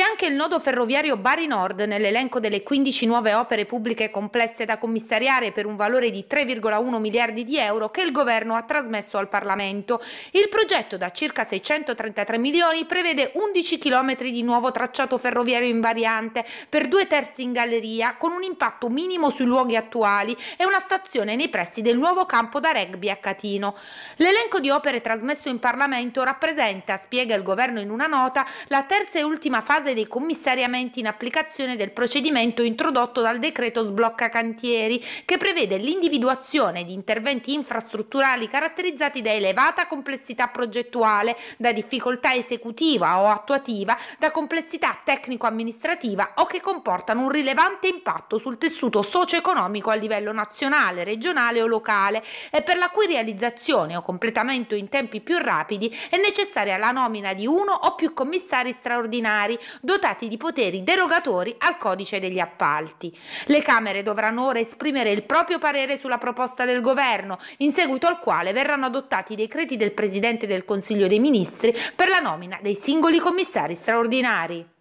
C'è anche il nodo ferroviario Bari Nord nell'elenco delle 15 nuove opere pubbliche complesse da commissariare per un valore di 3,1 miliardi di euro che il governo ha trasmesso al Parlamento. Il progetto da circa 633 milioni prevede 11 km di nuovo tracciato ferroviario invariante per due terzi in galleria con un impatto minimo sui luoghi attuali e una stazione nei pressi del nuovo campo da rugby a Catino. L'elenco di opere trasmesso in Parlamento rappresenta, spiega il governo in una nota, la terza e ultima fase fase dei commissariamenti in applicazione del procedimento introdotto dal decreto sblocca cantieri che prevede l'individuazione di interventi infrastrutturali caratterizzati da elevata complessità progettuale, da difficoltà esecutiva o attuativa, da complessità tecnico-amministrativa o che comportano un rilevante impatto sul tessuto socio-economico a livello nazionale, regionale o locale e per la cui realizzazione o completamento in tempi più rapidi è necessaria la nomina di uno o più commissari straordinari dotati di poteri derogatori al codice degli appalti. Le Camere dovranno ora esprimere il proprio parere sulla proposta del governo, in seguito al quale verranno adottati i decreti del Presidente del Consiglio dei Ministri per la nomina dei singoli commissari straordinari.